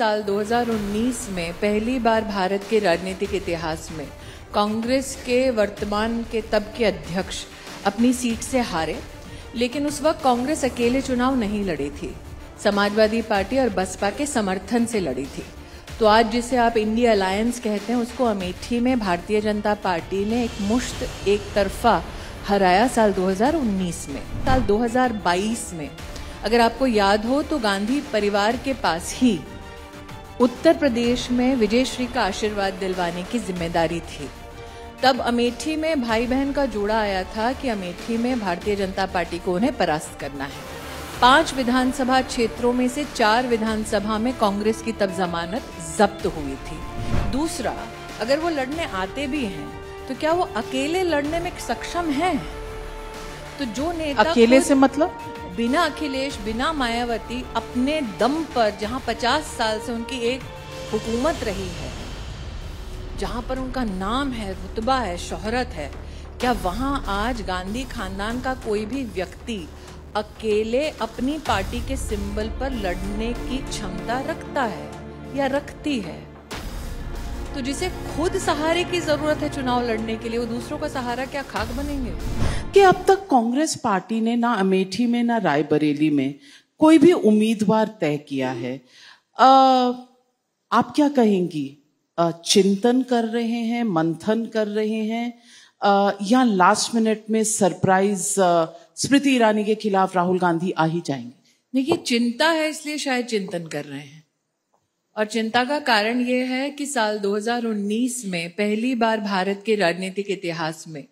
साल 2019 में पहली बार भारत के राजनीतिक इतिहास में कांग्रेस के वर्तमान के तब के अध्यक्ष अपनी सीट से हारे लेकिन उस वक्त कांग्रेस अकेले चुनाव नहीं लड़ी थी समाजवादी पार्टी और बसपा के समर्थन से लड़ी थी तो आज जिसे आप इंडिया अलायंस कहते हैं उसको अमेठी में भारतीय जनता पार्टी ने एक मुश्त एक तरफा हराया साल 2019 में साल 2022 में अगर आपको याद हो तो गांधी परिवार के पास ही उत्तर प्रदेश में विजयश्री का आशीर्वाद दिलवाने की जिम्मेदारी थी तब अमेठी में भाई बहन का जोड़ा आया था कि अमेठी में भारतीय जनता पार्टी को उन्हें परास्त करना है पांच विधानसभा क्षेत्रों में से चार विधानसभा में कांग्रेस की तब जमानत जब्त हुई थी दूसरा अगर वो लड़ने आते भी हैं तो क्या वो अकेले लड़ने में सक्षम है तो जो नेता अकेले से मतलब बिना अखिलेश बिना मायावती अपने दम पर जहाँ पचास साल से उनकी एक हुकूमत रही है जहां पर उनका नाम है रुतबा है शोहरत है क्या वहां आज गांधी खानदान का कोई भी व्यक्ति अकेले अपनी पार्टी के सिंबल पर लड़ने की क्षमता रखता है या रखती है तो जिसे खुद सहारे की जरूरत है चुनाव लड़ने के लिए वो दूसरों का सहारा क्या खाक बनेंगे कि अब तक कांग्रेस पार्टी ने ना अमेठी में ना रायबरेली में कोई भी उम्मीदवार तय किया है आ, आप क्या कहेंगी आ, चिंतन कर रहे हैं मंथन कर रहे हैं आ, या लास्ट मिनट में सरप्राइज स्मृति ईरानी के खिलाफ राहुल गांधी आ ही जाएंगे देखिए चिंता है इसलिए शायद चिंतन कर रहे हैं और चिंता का कारण यह है कि साल 2019 में पहली बार भारत के राजनीतिक इतिहास में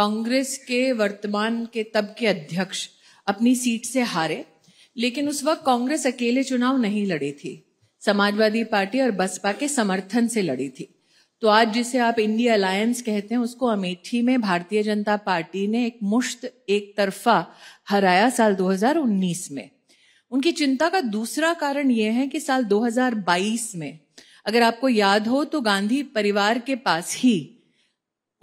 कांग्रेस के वर्तमान के तब के अध्यक्ष अपनी सीट से हारे लेकिन उस वक्त कांग्रेस अकेले चुनाव नहीं लड़ी थी समाजवादी पार्टी और बसपा के समर्थन से लड़ी थी तो आज जिसे आप इंडिया अलायंस कहते हैं उसको अमेठी में भारतीय जनता पार्टी ने एक मुश्त एक तरफा हराया साल 2019 में उनकी चिंता का दूसरा कारण यह है कि साल 2022 में अगर आपको याद हो तो गांधी परिवार के पास ही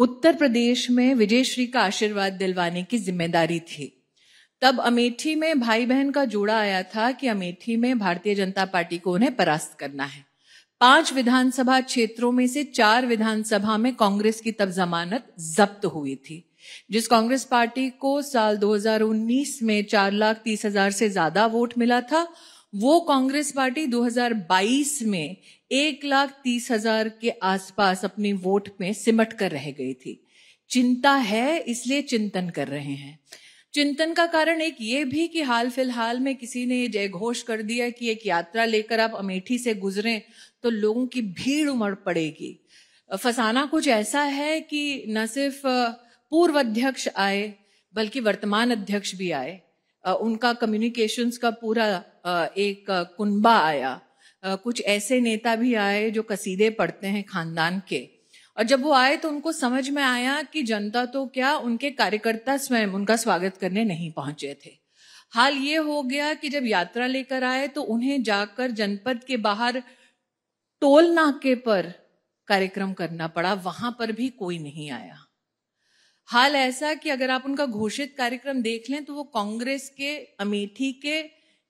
उत्तर प्रदेश में विजयश्री का आशीर्वाद दिलवाने की जिम्मेदारी थी तब अमेठी में भाई बहन का जोड़ा आया था कि अमेठी में भारतीय जनता पार्टी को उन्हें परास्त करना है पांच विधानसभा क्षेत्रों में से चार विधानसभा में कांग्रेस की तब जमानत जब्त हुई थी जिस कांग्रेस पार्टी को साल 2019 में चार लाख तीस हजार से ज्यादा वोट मिला था वो कांग्रेस पार्टी 2022 में एक लाख तीस हजार के आसपास अपने वोट में सिमट कर रह गई थी चिंता है इसलिए चिंतन कर रहे हैं चिंतन का कारण एक ये भी कि हाल फिलहाल में किसी ने जय घोष कर दिया कि एक यात्रा लेकर आप अमेठी से गुजरें तो लोगों की भीड़ उमड़ पड़ेगी फसाना कुछ ऐसा है कि न सिर्फ पूर्व अध्यक्ष आए बल्कि वर्तमान अध्यक्ष भी आए उनका कम्युनिकेशंस का पूरा एक कुंबा आया कुछ ऐसे नेता भी आए जो कसीदे पढ़ते हैं खानदान के और जब वो आए तो उनको समझ में आया कि जनता तो क्या उनके कार्यकर्ता स्वयं उनका स्वागत करने नहीं पहुंचे थे हाल ये हो गया कि जब यात्रा लेकर आए तो उन्हें जाकर जनपद के बाहर टोल नाके पर कार्यक्रम करना पड़ा वहां पर भी कोई नहीं आया हाल ऐसा कि अगर आप उनका घोषित कार्यक्रम देख लें तो वो कांग्रेस के अमेठी के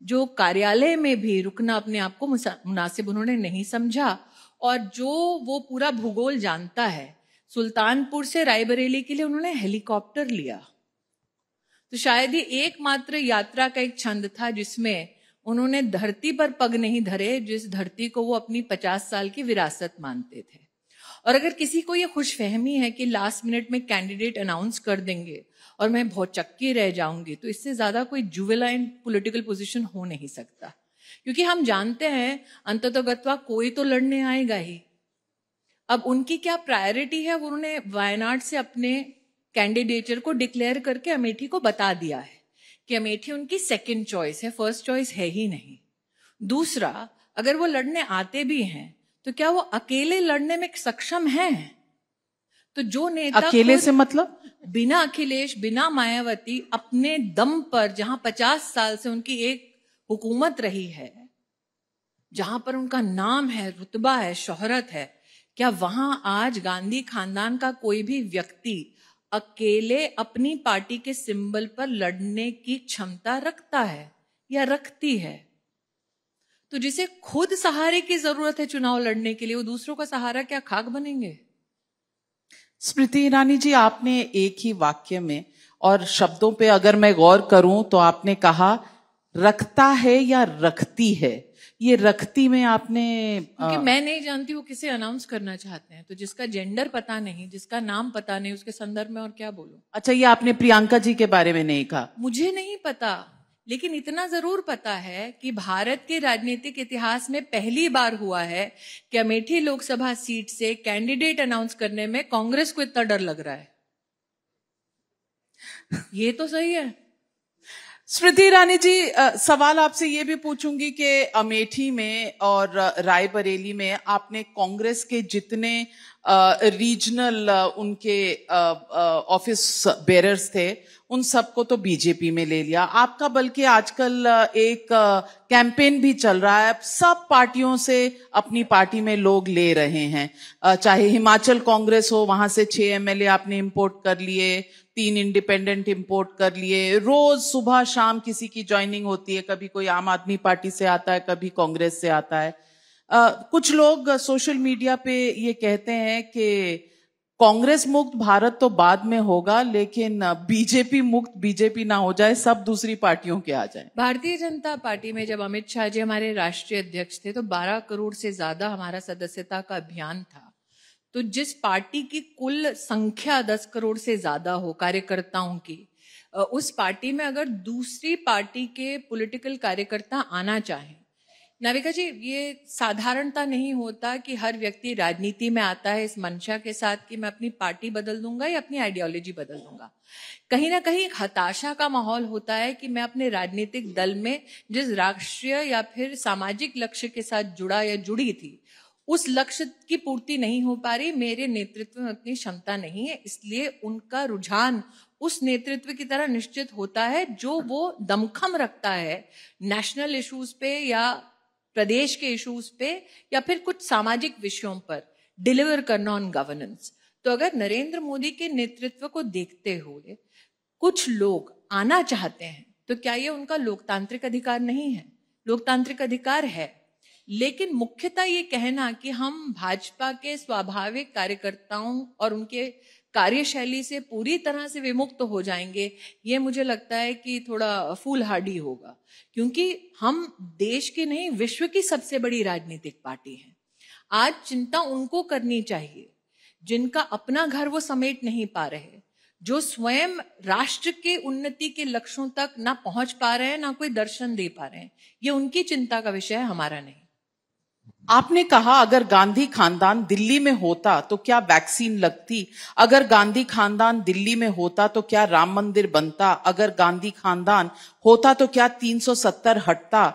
जो कार्यालय में भी रुकना अपने आप को मुनासिब उन्होंने नहीं समझा और जो वो पूरा भूगोल जानता है सुल्तानपुर से रायबरेली के लिए उन्होंने हेलीकॉप्टर लिया तो शायद ही एकमात्र यात्रा का एक छंद था जिसमें उन्होंने धरती पर पग नहीं धरे जिस धरती को वो अपनी पचास साल की विरासत मानते थे और अगर किसी को ये खुश फहमी है कि लास्ट मिनट में कैंडिडेट अनाउंस कर देंगे और मैं बहुत चक्की रह जाऊंगी तो इससे ज़्यादा कोई जुवेलाइन पॉलिटिकल पोजीशन हो नहीं सकता क्योंकि हम जानते हैं अंततगत्वा कोई तो लड़ने आएगा ही अब उनकी क्या प्रायोरिटी है वो उन्होंने वायनाड से अपने कैंडिडेटर को डिक्लेयर करके अमेठी को बता दिया है कि अमेठी उनकी सेकेंड चॉइस है फर्स्ट चॉइस है ही नहीं दूसरा अगर वो लड़ने आते भी हैं तो क्या वो अकेले लड़ने में सक्षम है तो जो नेता अकेले से मतलब बिना अखिलेश बिना मायावती अपने दम पर जहां पचास साल से उनकी एक हुकूमत रही है जहां पर उनका नाम है रुतबा है शोहरत है क्या वहां आज गांधी खानदान का कोई भी व्यक्ति अकेले अपनी पार्टी के सिंबल पर लड़ने की क्षमता रखता है या रखती है तो जिसे खुद सहारे की जरूरत है चुनाव लड़ने के लिए वो दूसरों का सहारा क्या खाक बनेंगे स्मृति ईरानी जी आपने एक ही वाक्य में और शब्दों पे अगर मैं गौर करूं तो आपने कहा रखता है या रखती है ये रखती में आपने क्योंकि मैं नहीं जानती वो किसे अनाउंस करना चाहते हैं तो जिसका जेंडर पता नहीं जिसका नाम पता नहीं उसके संदर्भ में और क्या बोलूं अच्छा ये आपने प्रियंका जी के बारे में नहीं कहा मुझे नहीं पता लेकिन इतना जरूर पता है कि भारत के राजनीतिक इतिहास में पहली बार हुआ है कि अमेठी लोकसभा सीट से कैंडिडेट अनाउंस करने में कांग्रेस को इतना डर लग रहा है ये तो सही है स्मृति ईरानी जी आ, सवाल आपसे ये भी पूछूंगी कि अमेठी में और रायबरेली में आपने कांग्रेस के जितने रीजनल उनके ऑफिस बेरर्स थे उन सबको तो बीजेपी में ले लिया आपका बल्कि आजकल एक कैंपेन भी चल रहा है सब पार्टियों से अपनी पार्टी में लोग ले रहे हैं चाहे हिमाचल कांग्रेस हो वहां से छह एमएलए आपने इंपोर्ट कर लिए तीन इंडिपेंडेंट इंपोर्ट कर लिए रोज सुबह शाम किसी की ज्वाइनिंग होती है कभी कोई आम आदमी पार्टी से आता है कभी कांग्रेस से आता है आ, कुछ लोग सोशल मीडिया पे ये कहते हैं कि कांग्रेस मुक्त भारत तो बाद में होगा लेकिन बीजेपी मुक्त बीजेपी ना हो जाए सब दूसरी पार्टियों के आ जाए भारतीय जनता पार्टी में जब अमित शाह जी हमारे राष्ट्रीय अध्यक्ष थे तो 12 करोड़ से ज्यादा हमारा सदस्यता का अभियान था तो जिस पार्टी की कुल संख्या 10 करोड़ से ज्यादा हो कार्यकर्ताओं की उस पार्टी में अगर दूसरी पार्टी के पॉलिटिकल कार्यकर्ता आना चाहें नाविका जी ये साधारणता नहीं होता कि हर व्यक्ति राजनीति में आता है इस मंशा के साथ कि मैं अपनी पार्टी बदल दूंगा या अपनी आइडियोलॉजी बदल दूंगा कहीं ना कहीं एक हताशा का माहौल होता है कि मैं अपने राजनीतिक दल में जिस राष्ट्रीय या फिर सामाजिक लक्ष्य के साथ जुड़ा या जुड़ी थी उस लक्ष्य की पूर्ति नहीं हो पा रही मेरे नेतृत्व में उतनी क्षमता नहीं है इसलिए उनका रुझान उस नेतृत्व की तरह निश्चित होता है जो वो दमखम रखता है नेशनल इश्यूज पे या प्रदेश के इश्यूज पे या फिर कुछ सामाजिक विषयों पर डिलीवर करना ऑन गवर्नेंस तो अगर नरेंद्र मोदी के नेतृत्व को देखते हुए कुछ लोग आना चाहते हैं तो क्या ये उनका लोकतांत्रिक अधिकार नहीं है लोकतांत्रिक अधिकार है लेकिन मुख्यतः ये कहना कि हम भाजपा के स्वाभाविक कार्यकर्ताओं और उनके कार्यशैली से पूरी तरह से विमुक्त हो जाएंगे ये मुझे लगता है कि थोड़ा फूल हार्डी होगा क्योंकि हम देश की नहीं विश्व की सबसे बड़ी राजनीतिक पार्टी है आज चिंता उनको करनी चाहिए जिनका अपना घर वो समेट नहीं पा रहे जो स्वयं राष्ट्र के उन्नति के लक्ष्यों तक ना पहुंच पा रहे हैं ना कोई दर्शन दे पा रहे हैं ये उनकी चिंता का विषय है हमारा नहीं आपने कहा अगर गांधी खानदान दिल्ली में होता तो क्या वैक्सीन लगती अगर गांधी खानदान दिल्ली में होता तो क्या राम मंदिर बनता अगर गांधी खानदान होता तो क्या 370 हटता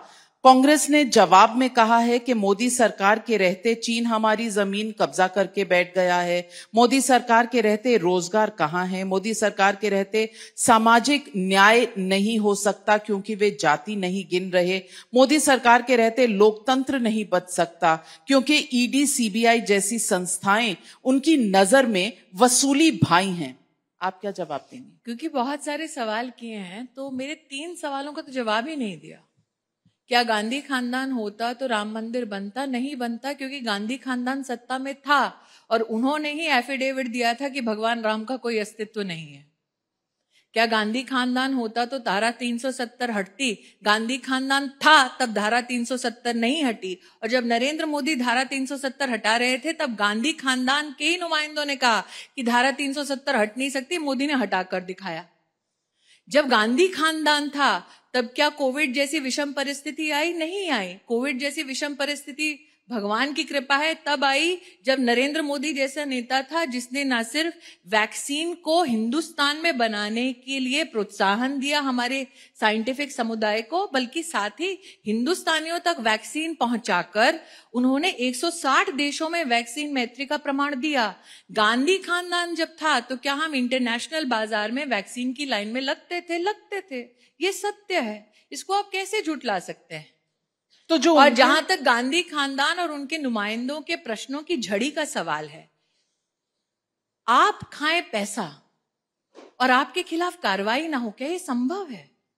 कांग्रेस ने जवाब में कहा है कि मोदी सरकार के रहते चीन हमारी जमीन कब्जा करके बैठ गया है मोदी सरकार के रहते रोजगार कहाँ है मोदी सरकार के रहते सामाजिक न्याय नहीं हो सकता क्योंकि वे जाति नहीं गिन रहे मोदी सरकार के रहते लोकतंत्र नहीं बच सकता क्योंकि ईडी सीबीआई जैसी संस्थाएं उनकी नजर में वसूली भाई हैं आप क्या जवाब देंगे क्योंकि बहुत सारे सवाल किए हैं तो मेरे तीन सवालों का तो जवाब ही नहीं दिया क्या गांधी खानदान होता तो राम मंदिर बनता नहीं बनता क्योंकि गांधी खानदान सत्ता में था और उन्होंने ही एफिडेविट दिया था कि भगवान राम का कोई अस्तित्व नहीं है क्या गांधी खानदान होता तो धारा 370 हटती गांधी खानदान था तब धारा 370 नहीं हटी और जब नरेंद्र मोदी धारा 370 हटा रहे थे तब गांधी खानदान के ही नुमाइंदों ने कहा कि धारा 370 हट नहीं सकती मोदी ने हटाकर दिखाया जब गांधी खानदान था तब क्या कोविड जैसी विषम परिस्थिति आई नहीं आई कोविड जैसी विषम परिस्थिति भगवान की कृपा है तब आई जब नरेंद्र मोदी जैसा नेता था जिसने ना सिर्फ वैक्सीन को हिंदुस्तान में बनाने के लिए प्रोत्साहन दिया हमारे साइंटिफिक समुदाय को बल्कि साथ ही हिंदुस्तानियों तक वैक्सीन पहुंचाकर उन्होंने 160 देशों में वैक्सीन मैत्री का प्रमाण दिया गांधी खानदान जब था तो क्या हम इंटरनेशनल बाजार में वैक्सीन की लाइन में लगते थे लगते थे ये सत्य है इसको आप कैसे ला सकते हैं तो जो और जहां तक गांधी खानदान और उनके नुमाइंदों के प्रश्नों की झड़ी का सवाल है आप खाएं पैसा और आपके खिलाफ कार्रवाई ना हो क्या ये संभव है